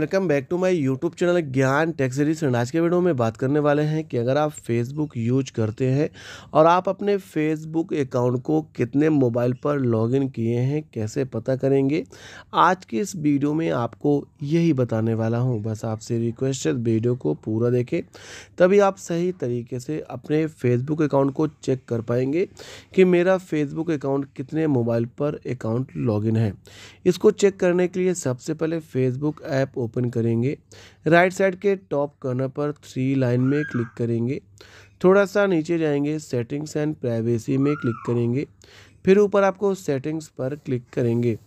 welcome back to my YouTube channel Gyan टेक्सरी series and आज के वीडियो में बात करने वाले हैं कि अगर आप फेसबुक यूज करते हैं और आप अपने फेसबुक अकाउंट को कितने मोबाइल पर लॉगिन किए हैं कैसे पता करेंगे आज की इस वीडियो में आपको यही बताने वाला हूं बस आपसे रिक्वेस्ट है वीडियो को पूरा देखें तभी आप सही तरीके से अपने फेसबुक अकाउंट को चेक कर पाएंगे कि मेरा फेसबुक अकाउंट कितने मोबाइल पर अकाउंट लॉगिन है इसको चेक करने के लिए सबसे पहले फेसबुक ऐप ओपन करेंगे राइट साइड के टॉप कॉर्नर पर थ्री लाइन में क्लिक करेंगे थोड़ा सा नीचे जाएंगे सेटिंग्स एंड प्राइवेसी में क्लिक करेंगे फिर ऊपर आपको सेटिंग्स पर क्लिक करेंगे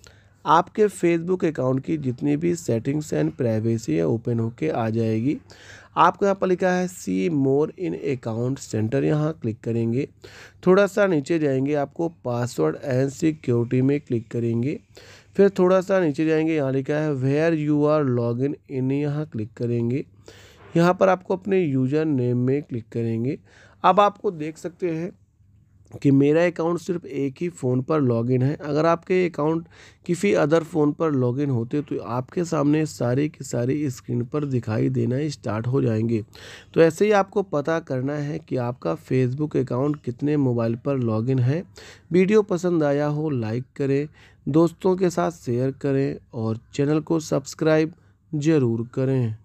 आपके फेसबुक अकाउंट की जितनी भी सेटिंग्स एंड प्राइवेसी है ओपन होके आ जाएगी आपको यहाँ पर लिखा है see more in account center यहाँ क्लिक करेंगे थोड़ा सा नीचे जाएंगे आपको पासवर्ड एंड सिक्योरिटी में क्लिक करेंगे फिर थोड़ा सा नीचे जाएंगे यहाँ लिखा है where you are log in in यहाँ क्लिक करेंगे यहाँ पर आपको अपने यूजर नेम में क्लिक करेंगे अब आपको देख सकते हैं कि मेरा अकाउंट सिर्फ एक ही फ़ोन पर लॉगिन है अगर आपके अकाउंट किसी अदर फ़ोन पर लॉगिन होते तो आपके सामने सारे की सारी स्क्रीन पर दिखाई देना स्टार्ट हो जाएंगे तो ऐसे ही आपको पता करना है कि आपका फेसबुक अकाउंट कितने मोबाइल पर लॉगिन है वीडियो पसंद आया हो लाइक करें दोस्तों के साथ शेयर करें और चैनल को सब्सक्राइब ज़रूर करें